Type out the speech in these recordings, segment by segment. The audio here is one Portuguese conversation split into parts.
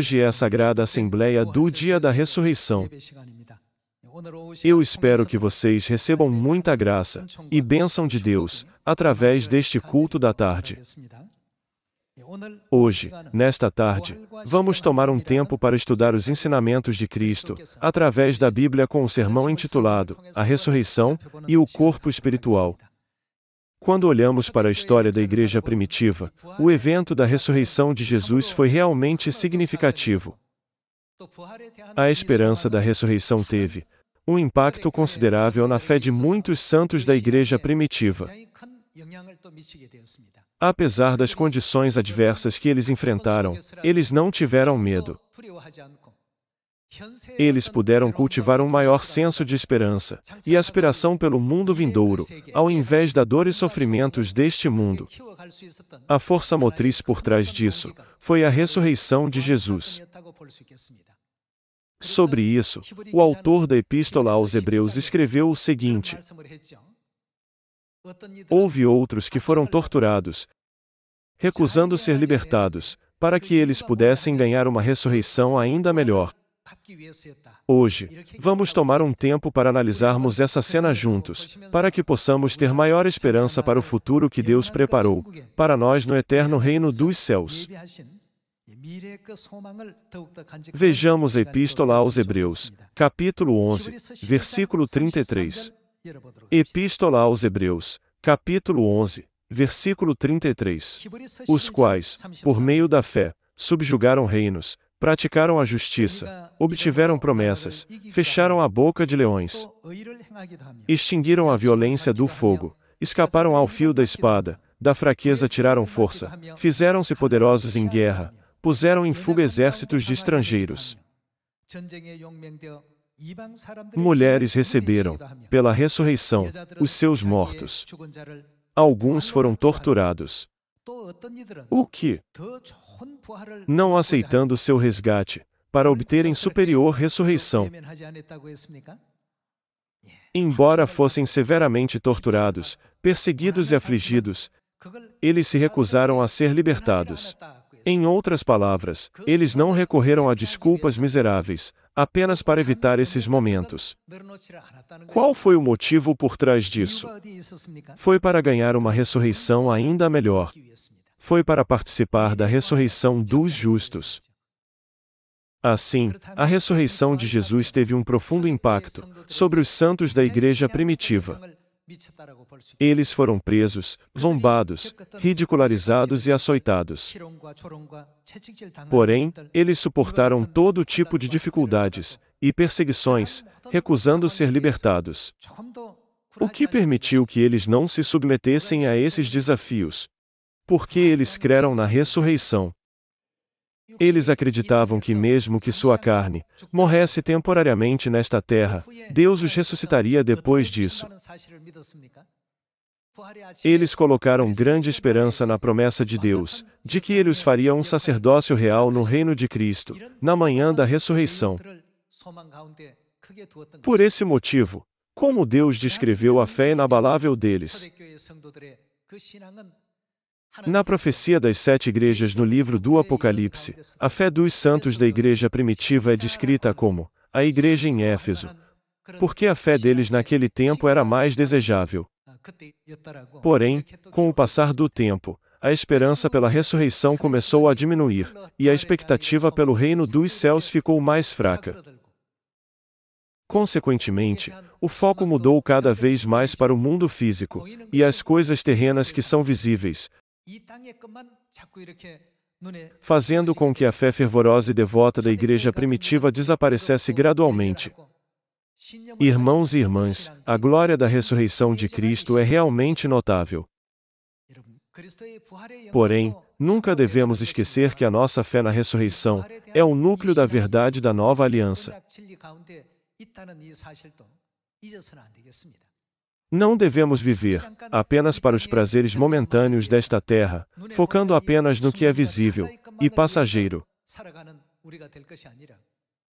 Hoje é a Sagrada Assembleia do Dia da Ressurreição. Eu espero que vocês recebam muita graça e bênção de Deus através deste culto da tarde. Hoje, nesta tarde, vamos tomar um tempo para estudar os ensinamentos de Cristo através da Bíblia com o um sermão intitulado A Ressurreição e o Corpo Espiritual, quando olhamos para a história da igreja primitiva, o evento da ressurreição de Jesus foi realmente significativo. A esperança da ressurreição teve um impacto considerável na fé de muitos santos da igreja primitiva. Apesar das condições adversas que eles enfrentaram, eles não tiveram medo. Eles puderam cultivar um maior senso de esperança e aspiração pelo mundo vindouro, ao invés da dor e sofrimentos deste mundo. A força motriz por trás disso foi a ressurreição de Jesus. Sobre isso, o autor da Epístola aos Hebreus escreveu o seguinte: Houve outros que foram torturados, recusando ser libertados, para que eles pudessem ganhar uma ressurreição ainda melhor. Tá, Hoje, vamos tá tomar um tempo para analisarmos essa cena juntos, para que possamos ter maior esperança para o futuro que Deus preparou para nós no eterno reino dos céus. Vejamos a Epístola aos Hebreus, capítulo 11, versículo 33. Epístola aos Hebreus, capítulo 11, versículo 33. Os quais, por meio da fé, subjugaram reinos, praticaram a justiça, obtiveram promessas, fecharam a boca de leões, então, extinguiram a violência do fogo, escaparam ao fio da espada, da fraqueza tiraram força, fizeram-se poderosos em guerra, puseram em fuga exércitos de estrangeiros. Mulheres receberam, pela ressurreição, os seus mortos. Alguns foram torturados. O que, não aceitando seu resgate, para obterem superior ressurreição, embora fossem severamente torturados, perseguidos e afligidos, eles se recusaram a ser libertados. Em outras palavras, eles não recorreram a desculpas miseráveis, apenas para evitar esses momentos. Qual foi o motivo por trás disso? Foi para ganhar uma ressurreição ainda melhor. Foi para participar da ressurreição dos justos. Assim, a ressurreição de Jesus teve um profundo impacto sobre os santos da igreja primitiva. Eles foram presos, zombados, ridicularizados e açoitados. Porém, eles suportaram todo tipo de dificuldades e perseguições, recusando ser libertados. O que permitiu que eles não se submetessem a esses desafios? Porque eles creram na ressurreição, eles acreditavam que, mesmo que sua carne morresse temporariamente nesta terra, Deus os ressuscitaria depois disso. Eles colocaram grande esperança na promessa de Deus, de que ele os faria um sacerdócio real no reino de Cristo, na manhã da ressurreição. Por esse motivo, como Deus descreveu a fé inabalável deles, na profecia das sete igrejas no livro do Apocalipse, a fé dos santos da igreja primitiva é descrita como a igreja em Éfeso, porque a fé deles naquele tempo era mais desejável. Porém, com o passar do tempo, a esperança pela ressurreição começou a diminuir, e a expectativa pelo reino dos céus ficou mais fraca. Consequentemente, o foco mudou cada vez mais para o mundo físico, e as coisas terrenas que são visíveis, fazendo com que a fé fervorosa e devota da igreja primitiva desaparecesse gradualmente. Irmãos e irmãs, a glória da ressurreição de Cristo é realmente notável. Porém, nunca devemos esquecer que a nossa fé na ressurreição é o núcleo da verdade da nova aliança. Não devemos viver apenas para os prazeres momentâneos desta terra, focando apenas no que é visível e passageiro.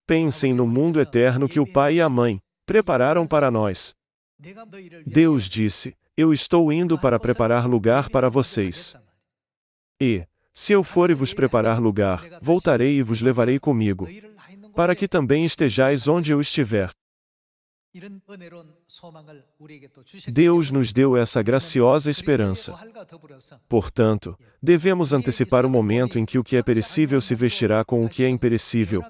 Pensem no mundo eterno que o Pai e a Mãe prepararam para nós. Deus disse: Eu estou indo para preparar lugar para vocês. E, se eu for e vos preparar lugar, voltarei e vos levarei comigo, para que também estejais onde eu estiver. Deus nos deu essa graciosa esperança. Portanto, devemos antecipar o momento em que o que é perecível se vestirá com o que é imperecível.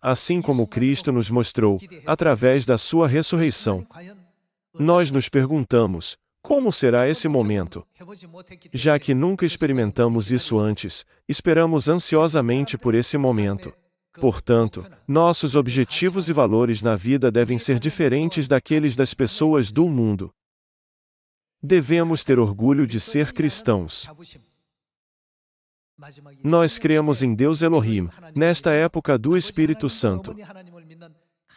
Assim como Cristo nos mostrou, através da sua ressurreição. Nós nos perguntamos: como será esse momento? Já que nunca experimentamos isso antes, esperamos ansiosamente por esse momento. Portanto, nossos objetivos e valores na vida devem ser diferentes daqueles das pessoas do mundo. Devemos ter orgulho de ser cristãos. Nós cremos em Deus Elohim, nesta época do Espírito Santo.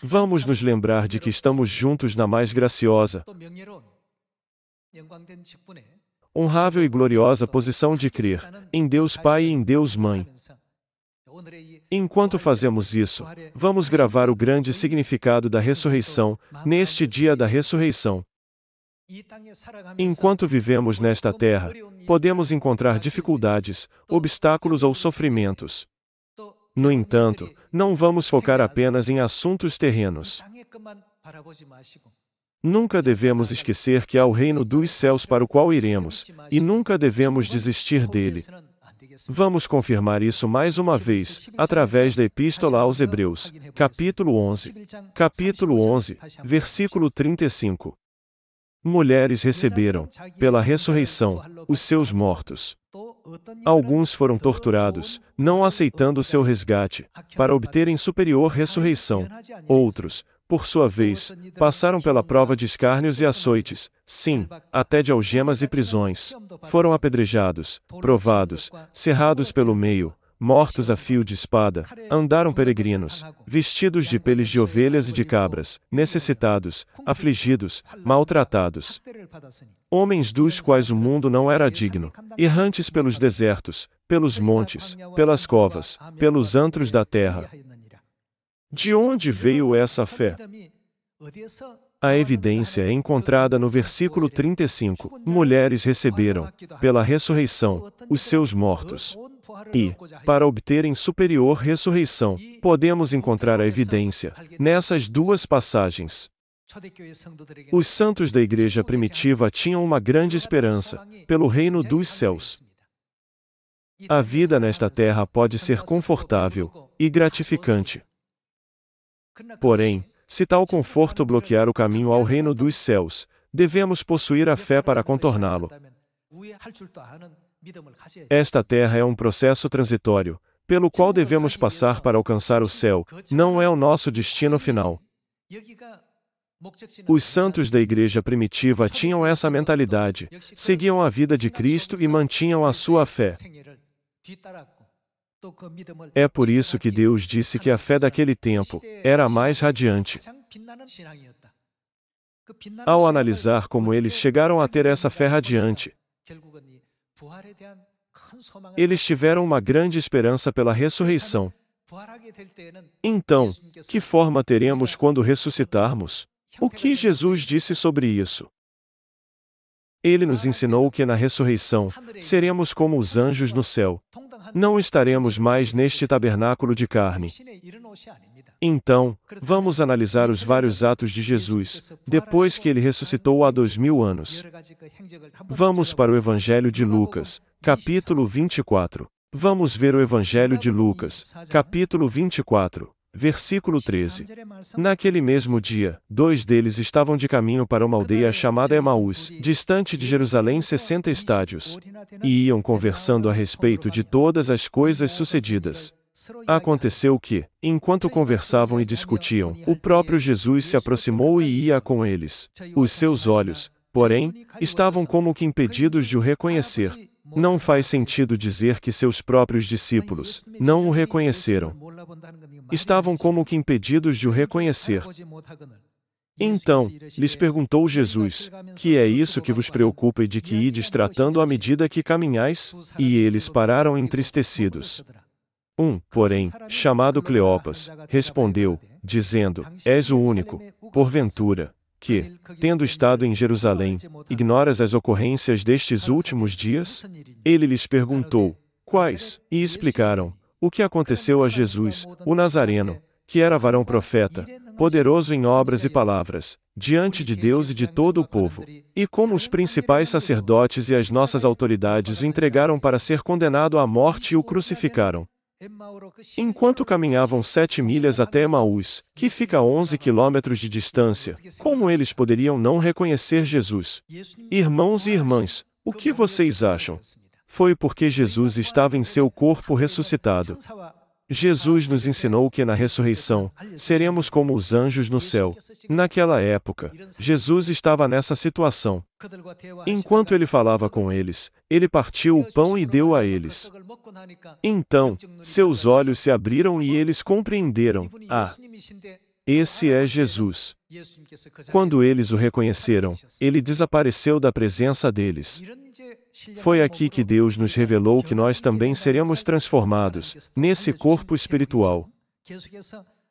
Vamos nos lembrar de que estamos juntos na mais graciosa, honrável e gloriosa posição de crer em Deus Pai e em Deus Mãe, Enquanto fazemos isso, vamos gravar o grande significado da ressurreição, neste dia da ressurreição. Enquanto vivemos nesta terra, podemos encontrar dificuldades, obstáculos ou sofrimentos. No entanto, não vamos focar apenas em assuntos terrenos. Nunca devemos esquecer que há o reino dos céus para o qual iremos, e nunca devemos desistir dele, Vamos confirmar isso mais uma vez, através da Epístola aos Hebreus, capítulo 11. Capítulo 11, versículo 35. Mulheres receberam, pela ressurreição, os seus mortos. Alguns foram torturados, não aceitando seu resgate, para obterem superior ressurreição. Outros, por sua vez, passaram pela prova de escárnios e açoites, sim, até de algemas e prisões. Foram apedrejados, provados, cerrados pelo meio, mortos a fio de espada, andaram peregrinos, vestidos de peles de ovelhas e de cabras, necessitados, afligidos, maltratados. Homens dos quais o mundo não era digno, errantes pelos desertos, pelos montes, pelas covas, pelos antros da terra, de onde veio essa fé? A evidência é encontrada no versículo 35. Mulheres receberam, pela ressurreição, os seus mortos. E, para obterem superior ressurreição, podemos encontrar a evidência nessas duas passagens. Os santos da igreja primitiva tinham uma grande esperança pelo reino dos céus. A vida nesta terra pode ser confortável e gratificante. Porém, se tal conforto bloquear o caminho ao reino dos céus, devemos possuir a fé para contorná-lo. Esta terra é um processo transitório, pelo qual devemos passar para alcançar o céu, não é o nosso destino final. Os santos da igreja primitiva tinham essa mentalidade, seguiam a vida de Cristo e mantinham a sua fé. É por isso que Deus disse que a fé daquele tempo era a mais radiante. Ao analisar como eles chegaram a ter essa fé radiante, eles tiveram uma grande esperança pela ressurreição. Então, que forma teremos quando ressuscitarmos? O que Jesus disse sobre isso? Ele nos ensinou que na ressurreição, seremos como os anjos no céu. Não estaremos mais neste tabernáculo de carne. Então, vamos analisar os vários atos de Jesus, depois que ele ressuscitou há dois mil anos. Vamos para o Evangelho de Lucas, capítulo 24. Vamos ver o Evangelho de Lucas, capítulo 24. Versículo 13. Naquele mesmo dia, dois deles estavam de caminho para uma aldeia chamada Emaús, distante de Jerusalém 60 estádios, e iam conversando a respeito de todas as coisas sucedidas. Aconteceu que, enquanto conversavam e discutiam, o próprio Jesus se aproximou e ia com eles. Os seus olhos, porém, estavam como que impedidos de o reconhecer. Não faz sentido dizer que seus próprios discípulos não o reconheceram estavam como que impedidos de o reconhecer. Então, lhes perguntou Jesus: Que é isso que vos preocupa e de que ides tratando à medida que caminhais? E eles pararam entristecidos. Um, porém, chamado Cleopas, respondeu, dizendo: És o único, porventura, que, tendo estado em Jerusalém, ignoras as ocorrências destes últimos dias? Ele lhes perguntou: Quais? E explicaram: o que aconteceu a Jesus, o Nazareno, que era varão profeta, poderoso em obras e palavras, diante de Deus e de todo o povo, e como os principais sacerdotes e as nossas autoridades o entregaram para ser condenado à morte e o crucificaram. Enquanto caminhavam sete milhas até Emaús, que fica a onze quilômetros de distância, como eles poderiam não reconhecer Jesus? Irmãos e irmãs, o que vocês acham? foi porque Jesus estava em seu corpo ressuscitado. Jesus nos ensinou que na ressurreição, seremos como os anjos no céu. Naquela época, Jesus estava nessa situação. Enquanto ele falava com eles, ele partiu o pão e deu a eles. Então, seus olhos se abriram e eles compreenderam: Ah, esse é Jesus. Quando eles o reconheceram, ele desapareceu da presença deles. Foi aqui que Deus nos revelou que nós também seremos transformados, nesse corpo espiritual.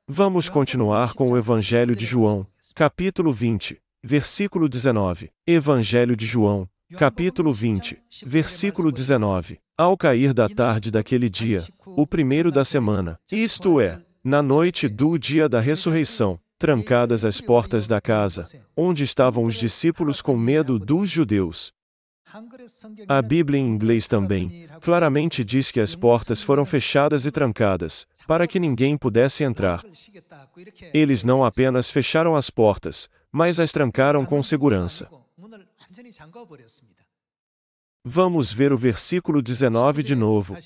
Vamos continuar com o Evangelho de João, capítulo 20, versículo 19. Evangelho de João, capítulo 20, versículo 19. Ao cair da tarde daquele dia, o primeiro da semana, isto é, na noite do dia da ressurreição, trancadas as portas da casa, onde estavam os discípulos com medo dos judeus, a Bíblia em inglês também claramente diz que as portas foram fechadas e trancadas, para que ninguém pudesse entrar. Eles não apenas fecharam as portas, mas as trancaram com segurança. Vamos ver o versículo 19 de novo.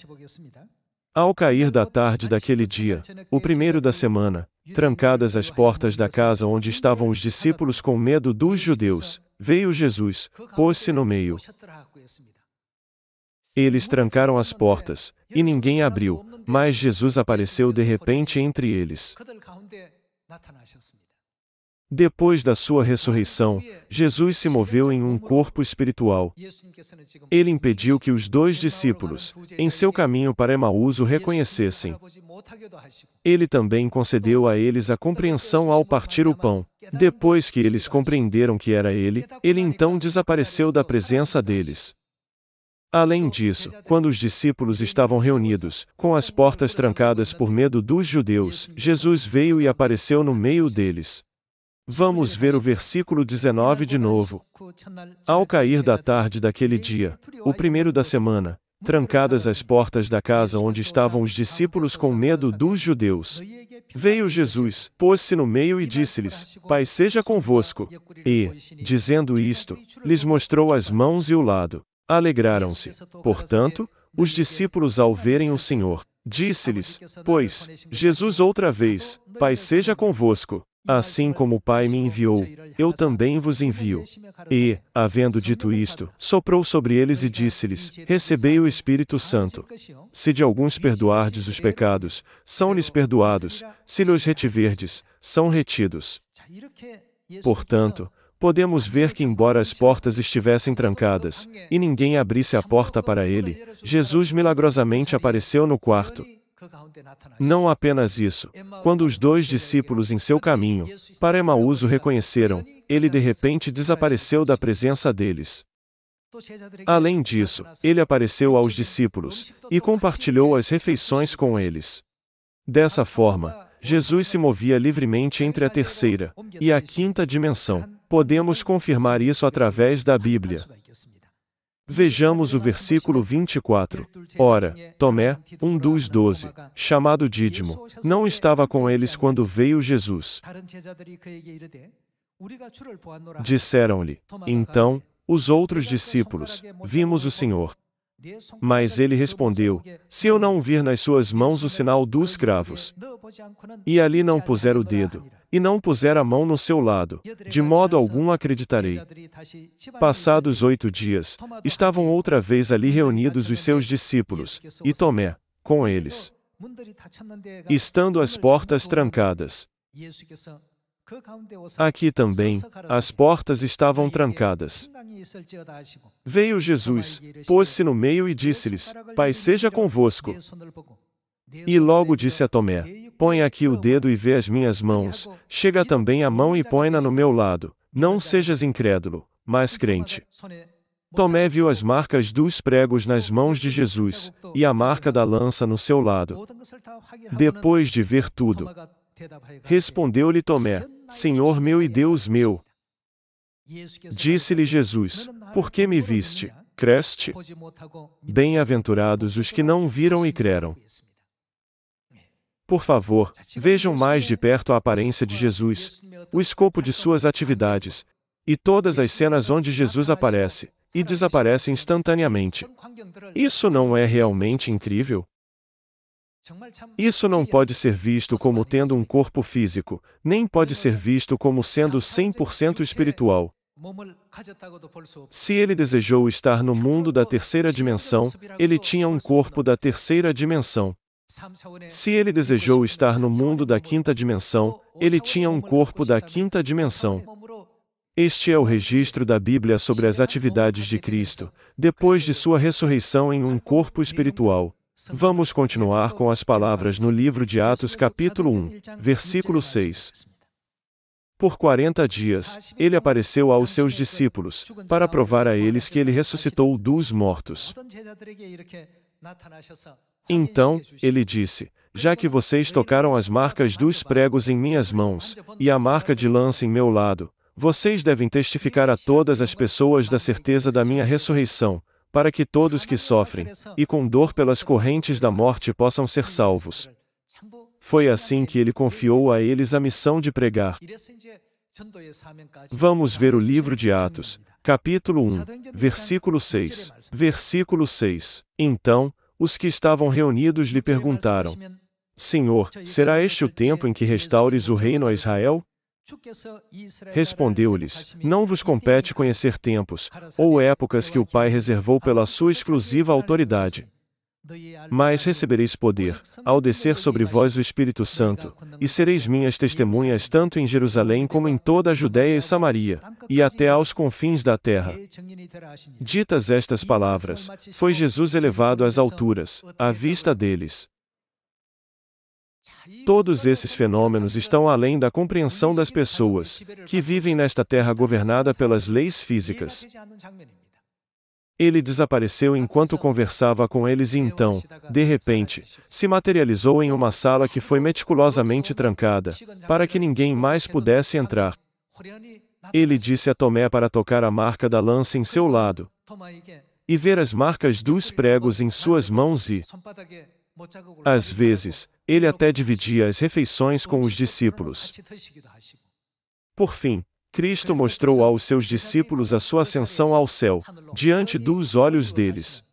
Ao cair da tarde daquele dia, o primeiro da semana, trancadas as portas da casa onde estavam os discípulos com medo dos judeus, Veio Jesus, pôs-se no meio. Eles trancaram as portas, e ninguém abriu, mas Jesus apareceu de repente entre eles. Depois da sua ressurreição, Jesus se moveu em um corpo espiritual. Ele impediu que os dois discípulos, em seu caminho para Emaús, o reconhecessem. Ele também concedeu a eles a compreensão ao partir o pão. Depois que eles compreenderam que era ele, ele então desapareceu da presença deles. Além disso, quando os discípulos estavam reunidos, com as portas trancadas por medo dos judeus, Jesus veio e apareceu no meio deles. Vamos ver o versículo 19 de novo. Ao cair da tarde daquele dia, o primeiro da semana, trancadas as portas da casa onde estavam os discípulos com medo dos judeus. Veio Jesus, pôs-se no meio e disse-lhes: Pai seja convosco. E, dizendo isto, lhes mostrou as mãos e o lado. Alegraram-se. Portanto, os discípulos, ao verem o Senhor, disse-lhes: Pois, Jesus outra vez, Pai seja convosco. Assim como o Pai me enviou, eu também vos envio. E, havendo dito isto, soprou sobre eles e disse-lhes: Recebei o Espírito Santo. Se de alguns perdoardes os pecados, são-lhes perdoados, se lhes retiverdes, são retidos. Portanto, podemos ver que, embora as portas estivessem trancadas e ninguém abrisse a porta para ele, Jesus milagrosamente apareceu no quarto. Não apenas isso. Quando os dois discípulos em seu caminho para Emaús o reconheceram, ele de repente desapareceu da presença deles. Além disso, ele apareceu aos discípulos e compartilhou as refeições com eles. Dessa forma, Jesus se movia livremente entre a terceira e a quinta dimensão. Podemos confirmar isso através da Bíblia. Vejamos o versículo 24. Ora, Tomé, um dos doze, chamado Dídimo, não estava com eles quando veio Jesus. Disseram-lhe, então, os outros discípulos: Vimos o Senhor. Mas ele respondeu: Se eu não vir nas suas mãos o sinal dos cravos, e ali não puser o dedo, e não puser a mão no seu lado, de modo algum acreditarei. Passados oito dias, estavam outra vez ali reunidos os seus discípulos, e Tomé, com eles. Estando as portas trancadas, Aqui também, as portas estavam trancadas. Veio Jesus, pôs-se no meio e disse-lhes: Pai seja convosco. E logo disse a Tomé: Põe aqui o dedo e vê as minhas mãos, chega também a mão e põe-na no meu lado, não sejas incrédulo, mas crente. Tomé viu as marcas dos pregos nas mãos de Jesus, e a marca da lança no seu lado. Depois de ver tudo, respondeu-lhe Tomé: Senhor meu e Deus meu. Disse-lhe Jesus: Por que me viste? Creste? Bem-aventurados os que não viram e creram. Por favor, vejam mais de perto a aparência de Jesus, o escopo de suas atividades, e todas as cenas onde Jesus aparece e desaparece instantaneamente. Isso não é realmente incrível? Isso não pode ser visto como tendo um corpo físico, nem pode ser visto como sendo 100% espiritual. Se ele desejou estar no mundo da terceira dimensão, ele tinha um corpo da terceira dimensão. Se ele desejou estar no mundo da quinta dimensão, ele tinha um corpo da quinta dimensão. Este é o registro da Bíblia sobre as atividades de Cristo, depois de sua ressurreição em um corpo espiritual. Vamos continuar com as palavras no livro de Atos, capítulo 1, versículo 6. Por quarenta dias, ele apareceu aos seus discípulos, para provar a eles que ele ressuscitou dos mortos. Então, ele disse: Já que vocês tocaram as marcas dos pregos em minhas mãos, e a marca de lança em meu lado, vocês devem testificar a todas as pessoas da certeza da minha ressurreição, para que todos que sofrem e com dor pelas correntes da morte possam ser salvos. Foi assim que ele confiou a eles a missão de pregar. Vamos ver o livro de Atos, capítulo 1, é versículo 6. Versículo 6. Então, os que estavam reunidos lhe perguntaram: Senhor, será este o tempo em que restaures o reino a Israel? Respondeu-lhes: Não vos compete conhecer tempos ou épocas que o Pai reservou pela sua exclusiva autoridade. Mas recebereis poder, ao descer sobre vós o Espírito Santo, e sereis minhas testemunhas tanto em Jerusalém como em toda a Judéia e Samaria, e até aos confins da terra. Ditas estas palavras, foi Jesus elevado às alturas, à vista deles. Todos esses fenômenos estão além da compreensão das pessoas que vivem nesta terra governada pelas leis físicas. Ele desapareceu enquanto conversava com eles e então, de repente, se materializou em uma sala que foi meticulosamente trancada, para que ninguém mais pudesse entrar. Ele disse a Tomé para tocar a marca da lança em seu lado e ver as marcas dos pregos em suas mãos e às vezes, ele até dividia as refeições com os discípulos. Por fim, Cristo mostrou aos seus discípulos a sua ascensão ao céu, diante dos olhos deles.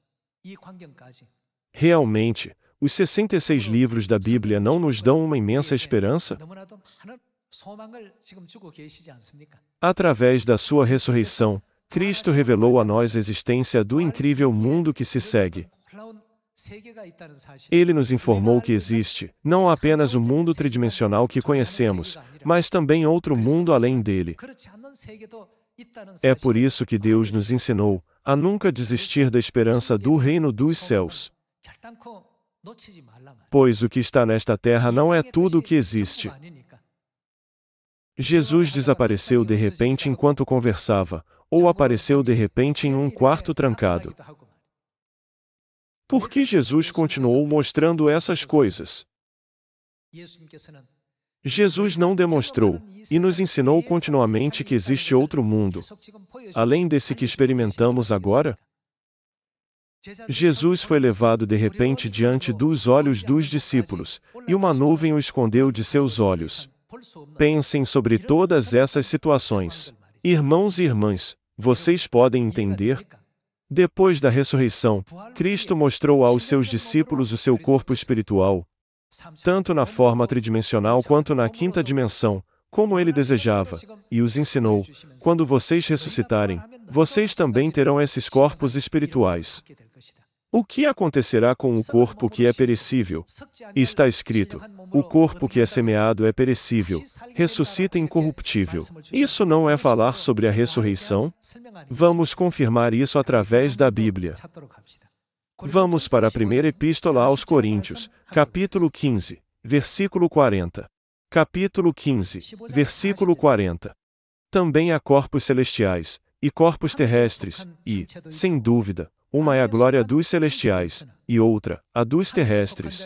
Realmente, os 66 livros da Bíblia não nos dão uma imensa esperança? Através da sua ressurreição, Cristo revelou a nós a existência do incrível mundo que se segue. Ele nos informou que existe, não apenas o mundo tridimensional que conhecemos, mas também outro mundo além dele. É por isso que Deus nos ensinou a nunca desistir da esperança do reino dos céus. Pois o que está nesta terra não é tudo o que existe. Jesus desapareceu de repente enquanto conversava, ou apareceu de repente em um quarto trancado. Por que Jesus continuou mostrando essas coisas? Jesus não demonstrou e nos ensinou continuamente que existe outro mundo, além desse que experimentamos agora? Jesus foi levado de repente diante dos olhos dos discípulos, e uma nuvem o escondeu de seus olhos. Pensem sobre todas essas situações. Irmãos e irmãs, vocês podem entender depois da ressurreição, Cristo mostrou aos seus discípulos o seu corpo espiritual, tanto na forma tridimensional quanto na quinta dimensão, como ele desejava, e os ensinou: quando vocês ressuscitarem, vocês também terão esses corpos espirituais. O que acontecerá com o corpo que é perecível? Está escrito: o corpo que é semeado é perecível, ressuscita incorruptível. Isso não é falar sobre a ressurreição? Vamos confirmar isso através da Bíblia. Vamos para a primeira epístola aos Coríntios, capítulo 15, versículo 40. Capítulo 15, versículo 40. Também há corpos celestiais, e corpos terrestres, e, sem dúvida, uma é a glória dos celestiais, e outra, a dos terrestres.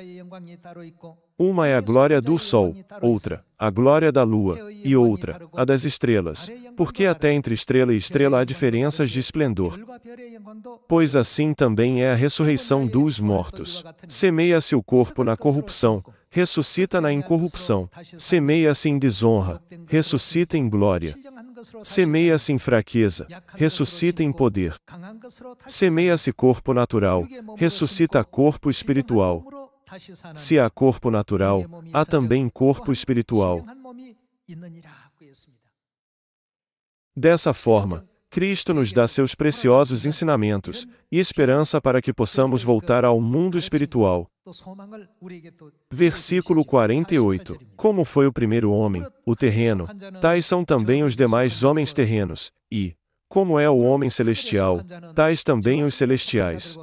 Uma é a glória do sol, outra, a glória da lua, e outra, a das estrelas, porque até entre estrela e estrela há diferenças de esplendor. Pois assim também é a ressurreição dos mortos. Semeia-se o corpo na corrupção, ressuscita na incorrupção, semeia-se em desonra, ressuscita em glória. Semeia-se em fraqueza, ressuscita em poder. Semeia-se corpo natural, ressuscita corpo espiritual. Se há corpo natural, há também corpo espiritual. Dessa forma, Cristo nos dá seus preciosos ensinamentos e esperança para que possamos voltar ao mundo espiritual. Versículo 48. Como foi o primeiro homem, o terreno, tais são também os demais homens terrenos, e, como é o homem celestial, tais também os celestiais.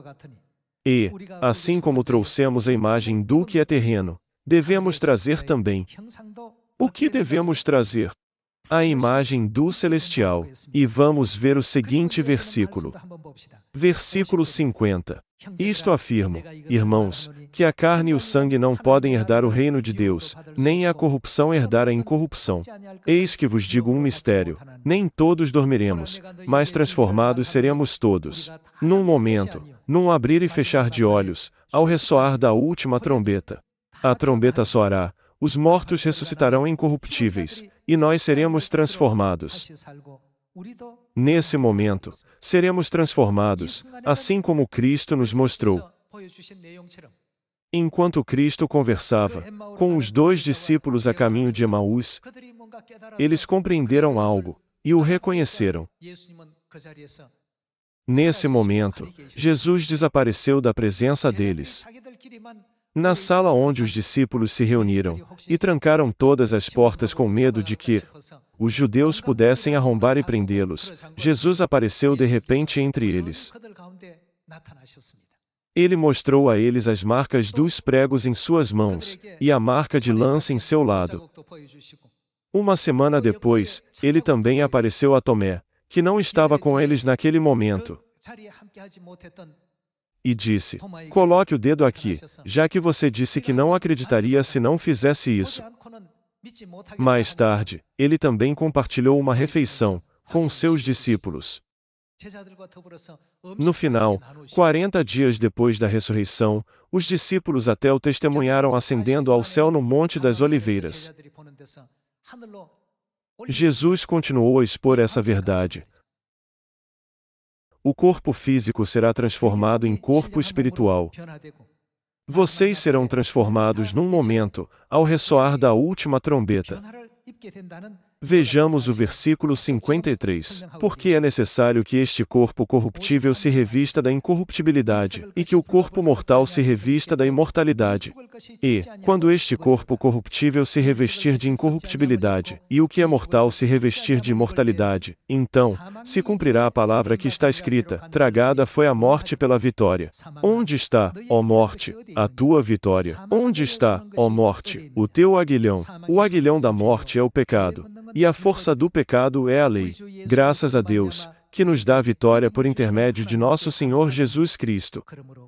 E, assim como trouxemos a imagem do que é terreno, devemos trazer também. O que devemos trazer? a imagem do celestial, e vamos ver o seguinte versículo. Versículo 50. Isto afirmo, irmãos, que a carne e o sangue não podem herdar o reino de Deus, nem a corrupção herdar a incorrupção. Eis que vos digo um mistério: nem todos dormiremos, mas transformados seremos todos. Num momento, num abrir e fechar de olhos, ao ressoar da última trombeta. A trombeta soará, os mortos ressuscitarão incorruptíveis, e nós seremos transformados. Nesse momento, seremos transformados, assim como Cristo nos mostrou. Enquanto Cristo conversava com os dois discípulos a caminho de Emaús, eles compreenderam algo e o reconheceram. Nesse momento, Jesus desapareceu da presença deles na sala onde os discípulos se reuniram, e trancaram todas as portas com medo de que os judeus pudessem arrombar e prendê-los, Jesus apareceu de repente entre eles. Ele mostrou a eles as marcas dos pregos em suas mãos e a marca de lança em seu lado. Uma semana depois, ele também apareceu a Tomé, que não estava com eles naquele momento e disse: Coloque o dedo aqui, já que você disse que não acreditaria se não fizesse isso. Mais tarde, ele também compartilhou uma refeição com seus discípulos. No final, 40 dias depois da ressurreição, os discípulos até o testemunharam ascendendo ao céu no Monte das Oliveiras. Jesus continuou a expor essa verdade, o corpo físico será transformado em corpo espiritual. Vocês serão transformados num momento, ao ressoar da última trombeta. Vejamos o versículo 53. Porque é necessário que este corpo corruptível se revista da incorruptibilidade, e que o corpo mortal se revista da imortalidade. E, quando este corpo corruptível se revestir de incorruptibilidade, e o que é mortal se revestir de imortalidade, então, se cumprirá a palavra que está escrita: Tragada foi a morte pela vitória. Onde está, ó morte, a tua vitória? Onde está, ó morte, o teu aguilhão? O aguilhão da morte é o pecado. E a força do pecado é a lei. Graças a Deus, que nos dá vitória por intermédio de nosso Senhor Jesus Cristo.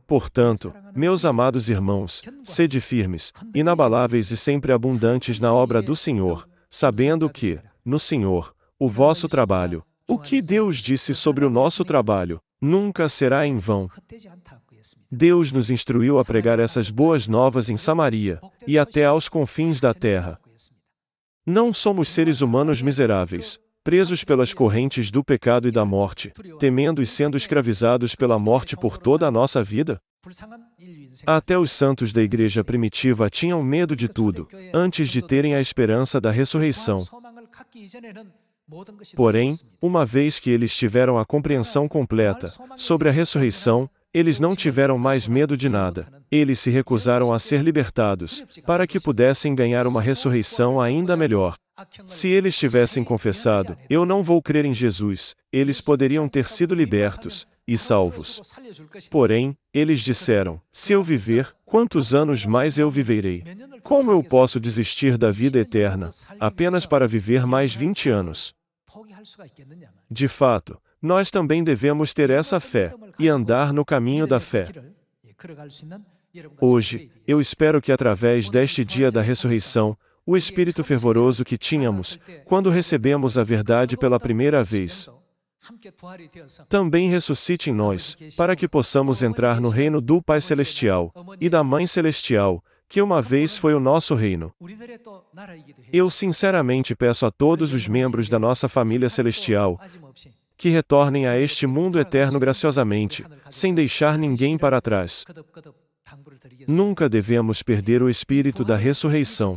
Portanto, meus amados irmãos, sede firmes, inabaláveis e sempre abundantes na obra do Senhor, sabendo que, no Senhor, o vosso trabalho, o que Deus disse sobre o nosso trabalho, nunca será em vão. Deus nos instruiu a pregar essas boas novas em Samaria e até aos confins da terra. Não somos seres humanos miseráveis, presos pelas correntes do pecado e da morte, temendo e sendo escravizados pela morte por toda a nossa vida? Até os santos da igreja primitiva tinham medo de tudo, antes de terem a esperança da ressurreição. Porém, uma vez que eles tiveram a compreensão completa sobre a ressurreição, eles não tiveram mais medo de nada. Eles se recusaram a ser libertados, para que pudessem ganhar uma ressurreição ainda melhor. Se eles tivessem confessado, eu não vou crer em Jesus, eles poderiam ter sido libertos e salvos. Porém, eles disseram: Se eu viver, quantos anos mais eu viverei? Como eu posso desistir da vida eterna, apenas para viver mais 20 anos? De fato, nós também devemos ter essa fé e andar no caminho da fé. Eh, Hoje, eu espero que através deste dia da ressurreição, o espírito fervoroso que tínhamos quando recebemos a verdade pela primeira vez, também ressuscite em nós, para que possamos entrar no reino do Pai Celestial e da Mãe Celestial, que uma vez foi o nosso reino. Eu sinceramente peço a todos os membros da nossa família celestial que retornem a este mundo eterno graciosamente, sem deixar ninguém para trás. Nunca devemos perder o espírito da ressurreição.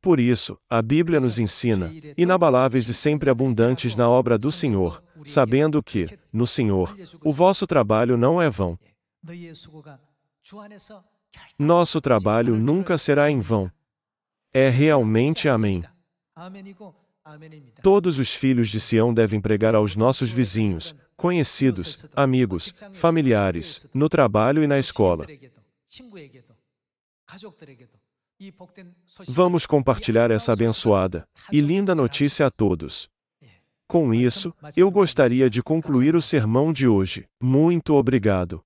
Por isso, a Bíblia nos ensina, inabaláveis e sempre abundantes na obra do Senhor, sabendo que, no Senhor, o vosso trabalho não é vão. É Nosso trabalho nunca será em vão. É realmente Amém. Todos os filhos de Sião devem pregar aos nossos vizinhos, conhecidos, amigos, familiares, no trabalho e na escola. Vamos compartilhar essa abençoada e linda notícia a todos. Com isso, eu gostaria de concluir o sermão de hoje. Muito obrigado.